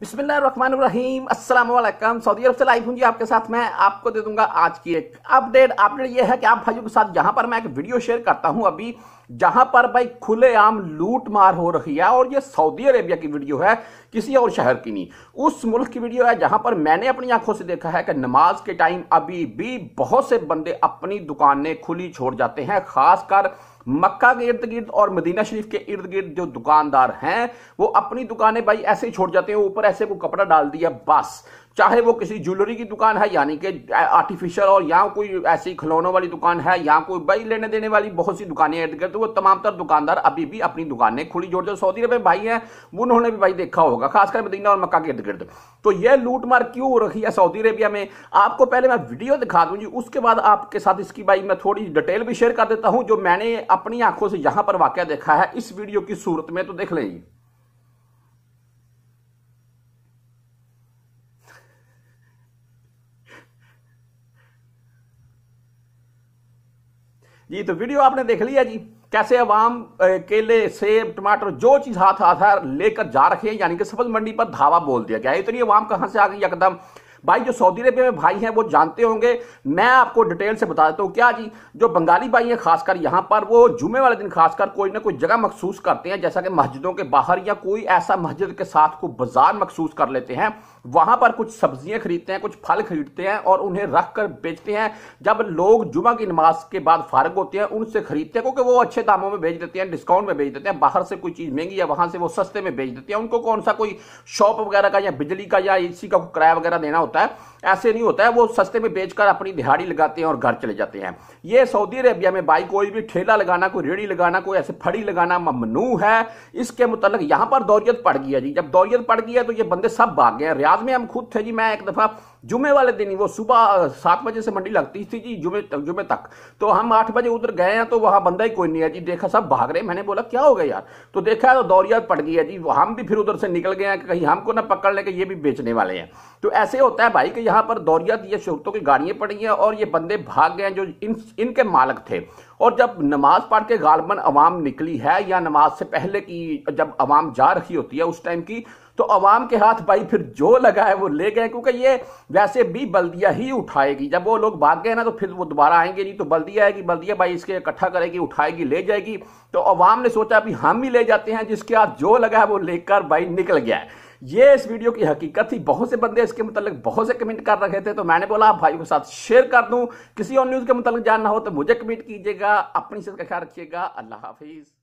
बिस्मिल्लाम Aslam Saudi अरब से live हूँ जी आपके साथ मैं आपको दे दूंगा आज की एक अपडेट अपडेट ये है कि आप भाइयों के साथ यहाँ पर मैं एक वीडियो शेयर करता हूँ अभी जहां पर भाई खुलेआम लूट मार हो रही है और ये सऊदी अरेबिया की वीडियो है किसी और शहर की नहीं उस मुल्क की वीडियो है जहां पर मैंने अपनी आंखों से देखा है कि नमाज के टाइम अभी भी बहुत से बंदे अपनी दुकानें खुली छोड़ जाते हैं खासकर मक्का के इर्द गिर्द और मदीना शरीफ के इर्द गिर्द जो दुकानदार हैं वो अपनी दुकानें भाई ऐसे ही छोड़ जाते हैं ऊपर ऐसे को कपड़ा डाल दिया बस चाहे वो किसी ज्वेलरी की दुकान है यानी कि आर्टिफिशियल और या कोई ऐसी खिलौनों वाली दुकान है या कोई भाई लेने देने वाली बहुत सी दुकानें ऐड करते वो तमाम तर दुकानदार अभी भी अपनी दुकानें खुली जोड़ते सऊदी अरब में भाई हैं उन्होंने भी भाई देखा होगा खासकर मदीना और मक्का के इर्द गिर्द तो यह लूटमार क्यों हो रही है सऊदी अरेबिया में आपको पहले मैं वीडियो दिखा दूँ उसके बाद आपके साथ इसकी भाई मैं थोड़ी डिटेल भी शेयर कर देता हूँ जो मैंने अपनी आंखों से यहाँ पर वाक़ देखा है इस वीडियो की सूरत में तो देख लेंगे जी तो वीडियो आपने देख लिया जी कैसे अवाम केले सेब टमाटर जो चीज़ हाथ हाथ है लेकर जा रखे हैं यानी कि सब्ज मंडी पर धावा बोल दिया गया इतनी तो अवाम कहाँ से आ गई एकदम भाई जो सऊदी अरबिया में भाई हैं वो जानते होंगे मैं आपको डिटेल से बता देता हूँ क्या जी जो बंगाली भाई हैं खासकर यहाँ पर वो जुमे वाले दिन खासकर कोई ना कोई जगह मखसूस करते हैं जैसा कि मस्जिदों के बाहर या कोई ऐसा मस्जिद के साथ कोई बाजार मखसूस कर लेते हैं वहां पर कुछ सब्जियां खरीदते हैं कुछ फल खरीदते हैं और उन्हें रख कर बेचते हैं जब लोग जुमा की नमाज के बाद फारग होते हैं उनसे खरीदते हैं क्योंकि वो अच्छे दामों में बेच देते हैं डिस्काउंट में बेच देते हैं बाहर से कोई चीज़ महंगी है वहां से वो सस्ते में बेच देते हैं उनको कौन सा कोई शॉप वगैरह का या बिजली का या इसी का किराया वगैरह देना होता है tá? ऐसे नहीं होता है वो सस्ते में बेचकर अपनी दिहाड़ी लगाते हैं और घर चले जाते हैं ये सऊदी अरेबिया में भाई कोई भी ठेला लगाना कोई रेड़ी लगाना कोई ऐसे फड़ी लगाना ममनू है इसके मुतलक यहाँ पर दौरियत पड़ गई है जी जब दौरियत पड़ गई है तो ये बंदे सब भाग गए रियाज में हम खुद थे जी मैं एक दफ़ा जुमे वाले दिन ही वो सुबह सात बजे से मंडी लगती थी जी जुमे जुमे तक तो हम आठ बजे उधर गए हैं तो वहाँ बंदा ही कोई नहीं है जी देखा सब भाग रहे मैंने बोला क्या हो गया यार तो देखा तो दौरियत पड़ गई है जी हम भी फिर उधर से निकल गए हैं कहीं हमको ना पकड़ ले कि ये भी बेचने वाले हैं तो ऐसे होता है भाई कि यहाँ यहाँ पर दौरिया या शूरतों की गाड़ियाँ पड़ी हैं और ये बंदे भाग गए हैं जो इन इनके मालक थे और जब नमाज पढ़ के गालबन अवाम निकली है या नमाज से पहले की जब अवाम जा रही होती है उस टाइम की तो अवाम के हाथ भाई फिर जो लगा है वो ले गए क्योंकि ये वैसे भी बल्दिया ही उठाएगी जब वो लोग भाग गए ना तो फिर वो दोबारा आएंगे नहीं तो बल्दिया आएगी बल्दिया भाई इसके इकट्ठा करेगी उठाएगी ले जाएगी तो अवाम ने सोचा अभी हम ही ले जाते हैं जिसके हाथ जो लगा है वो लेकर भाई निकल गया है ये इस वीडियो की हकीकत थी बहुत से बंदे इसके मतलब बहुत से कमेंट कर रहे थे तो मैंने बोला आप भाई के साथ शेयर कर दूं किसी और न्यूज़ के मतलब जानना हो तो मुझे कमेंट कीजिएगा अपनी सेहत का ख्याल रखिएगा अल्लाह हाफिज़